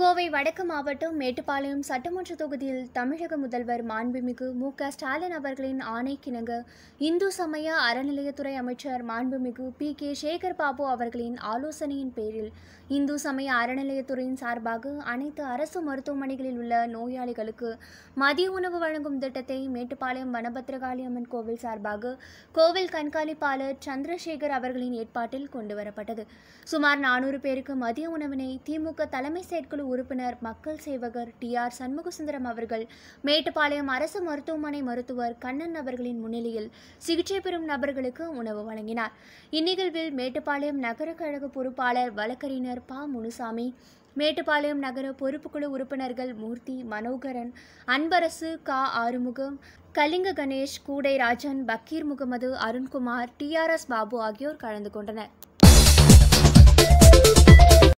கோவை வடக்கு மாவட்டம் மேட்டுப்பாளையம் சட்டமன்ற தொகுதியில் தமிழக முதல்வர் மாண்புமிகு மு க ஸ்டாலின் அவர்களின் கிணங்க இந்து சமய அறநிலையத்துறை அமைச்சர் மாண்புமிகு பி கே சேகர் பாபு அவர்களின் ஆலோசனையின் பேரில் இந்து சமய அறநிலையத்துறையின் சார்பாக அனைத்து அரசு மருத்துவமனைகளில் உள்ள நோயாளிகளுக்கு மதிய உணவு வழங்கும் திட்டத்தை மேட்டுப்பாளையம் வனபத்திரகாளி அம்மன் கோவில் சார்பாக கோவில் கண்காணிப்பாளர் சந்திரசேகர் அவர்களின் ஏற்பாட்டில் கொண்டுவரப்பட்டது சுமார் நானூறு பேருக்கு மதிய உணவினை திமுக தலைமை செயற்குழு உறுப்பினர் மக்கள் சேவகர் டி ஆர் சண்முகசுந்தரம் அவர்கள் மேட்டுப்பாளையம் அரசு மருத்துவமனை மருத்துவர் கண்ணன் அவர்களின் முன்னிலையில் சிகிச்சை பெறும் நபர்களுக்கு உணவு வழங்கினார் இந்நிகழ்வில் மேட்டுப்பாளையம் நகர கழக பொறுப்பாளர் வழக்கறிஞர் பா முனுசாமி மேட்டுப்பாளையம் நகர பொறுப்புக்குழு உறுப்பினர்கள் மூர்த்தி மனோகரன் அன்பரசு கா ஆறுமுகம் கலிங்க கணேஷ் கூடை ராஜன் பக்கீர் முகமது அருண்குமார் டிஆர்எஸ் பாபு ஆகியோர் கலந்து கொண்டனர்